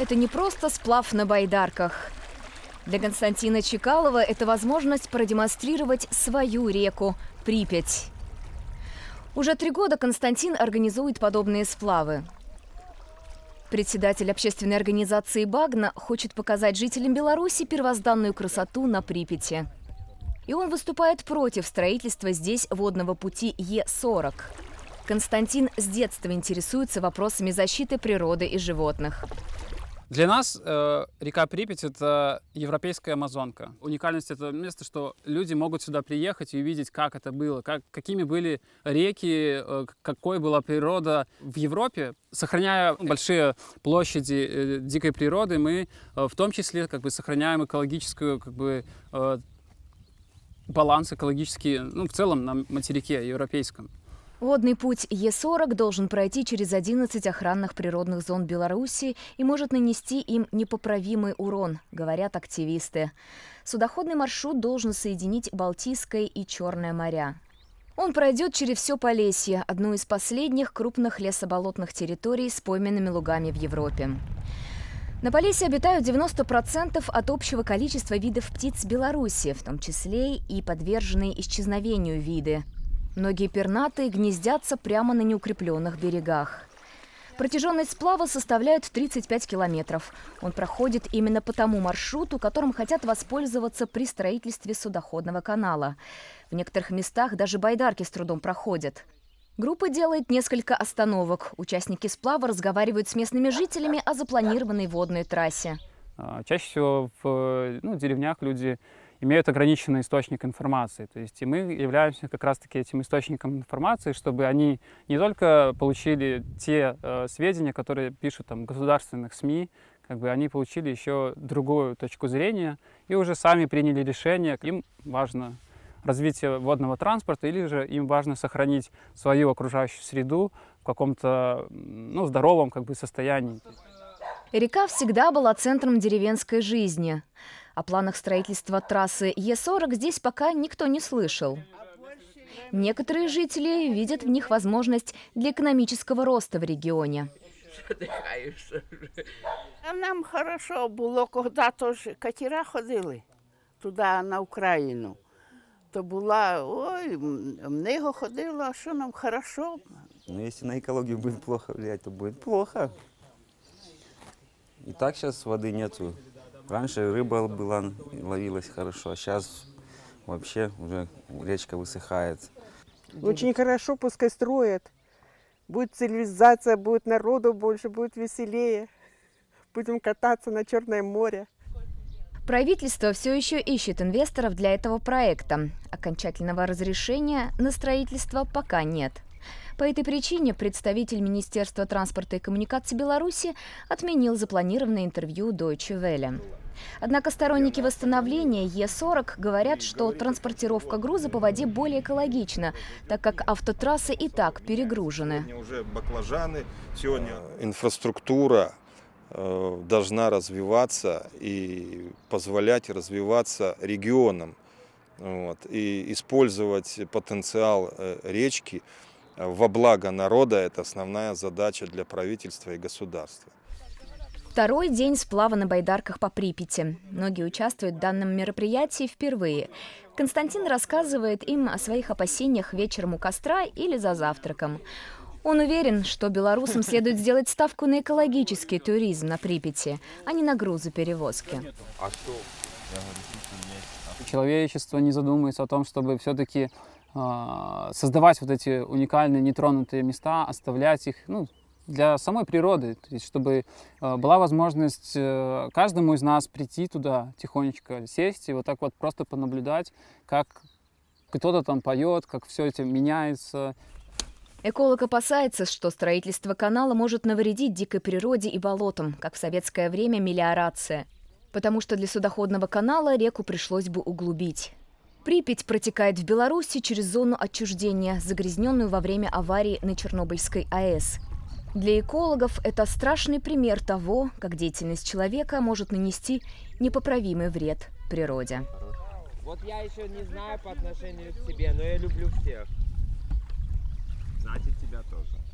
это не просто сплав на байдарках. Для Константина Чекалова это возможность продемонстрировать свою реку – Припять. Уже три года Константин организует подобные сплавы. Председатель общественной организации «Багна» хочет показать жителям Беларуси первозданную красоту на Припяти. И он выступает против строительства здесь водного пути Е-40. Константин с детства интересуется вопросами защиты природы и животных. Для нас э, река Припять — это европейская Амазонка. Уникальность этого места, что люди могут сюда приехать и увидеть, как это было, как, какими были реки, э, какой была природа в Европе. Сохраняя большие площади э, дикой природы, мы э, в том числе как бы сохраняем экологическую как бы, э, баланс экологический, ну, в целом на материке европейском. Водный путь Е40 должен пройти через 11 охранных природных зон Беларуси и может нанести им непоправимый урон, говорят активисты. Судоходный маршрут должен соединить Балтийское и Черное моря. Он пройдет через все Полесье, одну из последних крупных лесоболотных территорий с пойменными лугами в Европе. На Полесье обитают 90% от общего количества видов птиц Беларуси, в том числе и подверженные исчезновению виды. Многие пернатые гнездятся прямо на неукрепленных берегах. Протяженность сплава составляет 35 километров. Он проходит именно по тому маршруту, которым хотят воспользоваться при строительстве судоходного канала. В некоторых местах даже байдарки с трудом проходят. Группа делает несколько остановок. Участники сплава разговаривают с местными жителями о запланированной водной трассе. А, чаще всего в э, ну, деревнях люди имеют ограниченный источник информации. То есть и мы являемся как раз-таки этим источником информации, чтобы они не только получили те э, сведения, которые пишут там государственных СМИ, как бы они получили еще другую точку зрения и уже сами приняли решение. Им важно развитие водного транспорта или же им важно сохранить свою окружающую среду в каком-то ну, здоровом как бы, состоянии. Река всегда была центром деревенской жизни. О планах строительства трассы Е40 здесь пока никто не слышал. Некоторые жители видят в них возможность для экономического роста в регионе. А нам хорошо было, когда тоже катера ходили туда, на Украину. То была, ой, много ходила, а что нам хорошо. Ну если на экологию будет плохо влиять, то будет плохо. И так сейчас воды нету. Раньше рыба была, ловилась хорошо, а сейчас вообще уже речка высыхает. Очень хорошо, пускай строят. Будет цивилизация, будет народу больше, будет веселее. Будем кататься на Черное море. Правительство все еще ищет инвесторов для этого проекта. Окончательного разрешения на строительство пока нет. По этой причине представитель Министерства транспорта и коммуникации Беларуси отменил запланированное интервью Deutsche Welle. Однако сторонники восстановления Е40 говорят, что транспортировка груза по воде более экологична, так как автотрассы и так перегружены. уже баклажаны, сегодня инфраструктура э, должна развиваться и позволять развиваться регионам. Вот, и использовать потенциал э, речки во благо народа – это основная задача для правительства и государства. Второй день сплава на байдарках по Припяти. Многие участвуют в данном мероприятии впервые. Константин рассказывает им о своих опасениях вечером у костра или за завтраком. Он уверен, что белорусам следует сделать ставку на экологический туризм на Припяти, а не на грузоперевозки. А Человечество не задумывается о том, чтобы все-таки а, создавать вот эти уникальные нетронутые места, оставлять их, ну, для самой природы, то есть чтобы э, была возможность э, каждому из нас прийти туда тихонечко, сесть и вот так вот просто понаблюдать, как кто-то там поет, как все это меняется, Эколог опасается, что строительство канала может навредить дикой природе и болотам, как в советское время мелиорация, потому что для судоходного канала реку пришлось бы углубить. Припять протекает в Беларуси через зону отчуждения, загрязненную во время аварии на Чернобыльской АЭС. Для экологов это страшный пример того, как деятельность человека может нанести непоправимый вред природе. Вот я еще не знаю по отношению к тебе, но я люблю всех. Значит, тебя тоже.